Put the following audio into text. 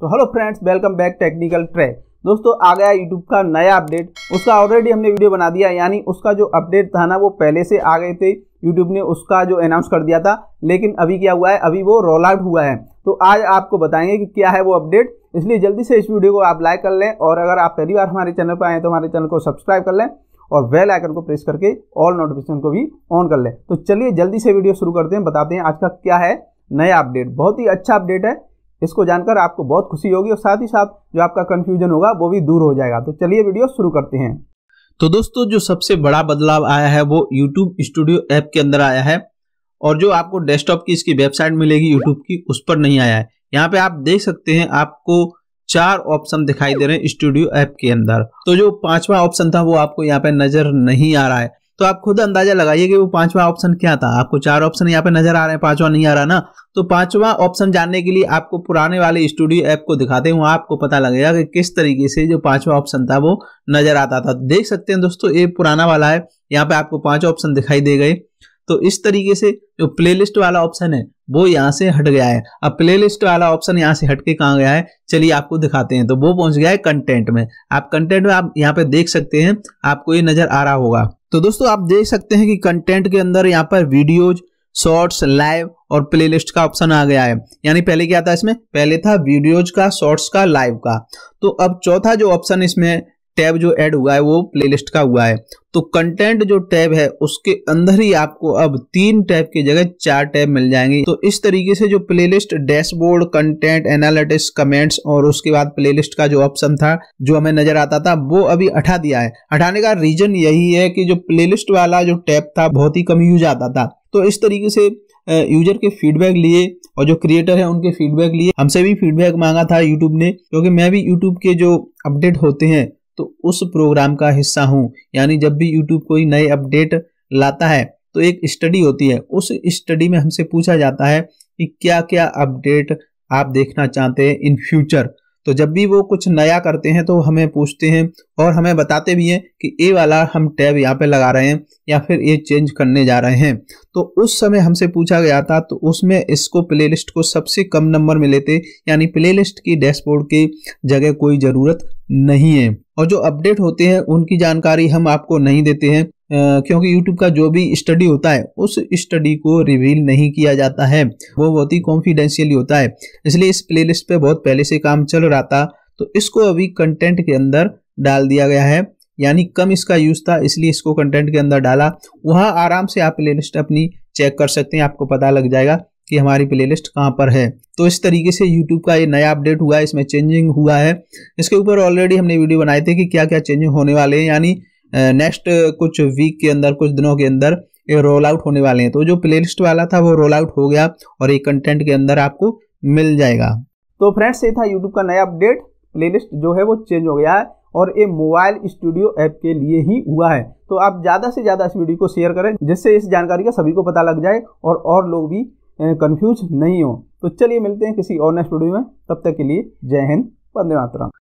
तो hello friends welcome back technical track दोस्तों आ गया यूट्यूब का नया अपडेट उसका ऑलरेडी हमने वीडियो बना दिया यानी उसका जो अपडेट था ना वो पहले से आ गए थे यूट्यूब ने उसका जो अनाउंस कर दिया था लेकिन अभी क्या हुआ है अभी वो रोल आउट हुआ है तो आज आपको बताएंगे कि क्या है वो अपडेट इसलिए जल्दी से इस वीडियो को आप लाइक कर लें और अगर आप पहली बार हमारे चैनल पर आए तो हमारे चैनल को सब्सक्राइब कर लें और बेल आइकन को प्रेस करके ऑल नोटिफिकेशन को भी ऑन कर लें तो चलिए जल्दी से वीडियो शुरू करते हैं बताते हैं आज का क्या है नया अपडेट बहुत ही अच्छा अपडेट है इसको जानकर आपको बहुत खुशी होगी और साथ ही साथ जो आपका कन्फ्यूजन होगा वो भी दूर हो जाएगा तो चलिए वीडियो शुरू करते हैं तो दोस्तों जो सबसे बड़ा बदलाव आया है वो यूट्यूब स्टूडियो ऐप के अंदर आया है और जो आपको डेस्कटॉप की इसकी वेबसाइट मिलेगी यूट्यूब की उस पर नहीं आया है यहाँ पे आप देख सकते हैं आपको चार ऑप्शन दिखाई दे रहे हैं स्टूडियो ऐप के अंदर तो जो पांचवा ऑप्शन था वो आपको यहाँ पे नजर नहीं आ रहा है तो आप खुद अंदाजा लगाइए कि वो पांचवा ऑप्शन क्या था आपको चार ऑप्शन यहाँ पे नजर आ रहे हैं पांचवा नहीं आ रहा ना तो पांचवा ऑप्शन जानने के लिए आपको पुराने वाले स्टूडियो ऐप को दिखाते हुए आपको पता लगेगा कि किस तरीके से जो पांचवा ऑप्शन था वो नजर आता था देख सकते हैं दोस्तों ये पुराना वाला है यहाँ पे आपको पांच ऑप्शन दिखाई दे गए तो इस तरीके से जो प्लेलिस्ट वाला ऑप्शन है वो यहाँ से हट गया है अब प्लेलिस्ट वाला ऑप्शन यहाँ से हट के कहाँ गया है चलिए आपको दिखाते हैं तो वो पहुंच गया है कंटेंट में आप कंटेंट में आप यहाँ पे देख सकते हैं आपको ये नजर आ रहा होगा तो दोस्तों आप देख सकते हैं कि कंटेंट के अंदर यहाँ पर वीडियोज शॉर्ट्स लाइव और प्लेलिस्ट का ऑप्शन आ गया है यानी पहले क्या था इसमें पहले था वीडियोज का शॉर्ट्स का लाइव का तो अब चौथा जो ऑप्शन इसमें टैब जो ऐड हुआ है वो प्लेलिस्ट का हुआ है तो कंटेंट जो टैब है उसके अंदर ही आपको अब तीन टैब की जगह चार टैब मिल जाएंगे तो इस तरीके से जो playlist dashboard content analytics comments और उसके बाद प्लेलिस्ट का जो ऑप्शन था जो हमें नजर आता था वो अभी हटा दिया है हटाने का रीजन यही है कि जो प्ले वाला जो टैब था बहुत ही कम यूज आता था तो इस तरीके से यूजर के फीडबैक लिए और जो क्रिएटर है उनके फीडबैक लिए हमसे भी फीडबैक मांगा था यूट्यूब ने क्योंकि मैं भी यूट्यूब के जो अपडेट होते हैं तो उस प्रोग्राम का हिस्सा हूँ यानी जब भी यूट्यूब कोई नए अपडेट लाता है तो एक स्टडी होती है उस स्टडी में हमसे पूछा जाता है कि क्या क्या अपडेट आप देखना चाहते हैं इन फ्यूचर तो जब भी वो कुछ नया करते हैं तो हमें पूछते हैं और हमें बताते भी हैं कि ये वाला हम टैब यहाँ पे लगा रहे हैं या फिर ये चेंज करने जा रहे हैं तो उस समय हमसे पूछा गया था तो उसमें इसको प्लेलिस्ट को सबसे कम नंबर में लेते यानी प्लेलिस्ट की डैशबोर्ड की जगह कोई ज़रूरत नहीं है और जो अपडेट होते हैं उनकी जानकारी हम आपको नहीं देते हैं क्योंकि YouTube का जो भी स्टडी होता है उस स्टडी को रिवील नहीं किया जाता है वो बहुत ही कॉन्फिडेंशियली होता है इसलिए इस प्लेलिस्ट पे बहुत पहले से काम चल रहा था तो इसको अभी कंटेंट के अंदर डाल दिया गया है यानी कम इसका यूज था इसलिए इसको कंटेंट के अंदर डाला वहाँ आराम से आप लिस्ट अपनी चेक कर सकते हैं आपको पता लग जाएगा कि हमारी प्लेलिस्ट कहाँ पर है तो इस तरीके से यूट्यूब का ये नया अपडेट हुआ है इसमें चेंजिंग हुआ है इसके ऊपर ऑलरेडी हमने वीडियो बनाए थे कि क्या क्या चेंजिंग होने वाले हैं यानी नेक्स्ट कुछ वीक के अंदर कुछ दिनों के अंदर ये रोल आउट होने वाले हैं तो जो प्लेलिस्ट वाला था वो रोल आउट हो गया और ये कंटेंट के अंदर आपको मिल जाएगा तो फ्रेंड्स ये था यूट्यूब का नया अपडेट प्लेलिस्ट जो है वो चेंज हो गया है और ये मोबाइल स्टूडियो ऐप के लिए ही हुआ है तो आप ज़्यादा से ज़्यादा इस वीडियो को शेयर करें जिससे इस जानकारी का सभी को पता लग जाए और और लोग भी कन्फ्यूज नहीं हो तो चलिए मिलते हैं किसी और नेक्स्ट वीडियो में तब तक के लिए जय हिंद वंदे मातरम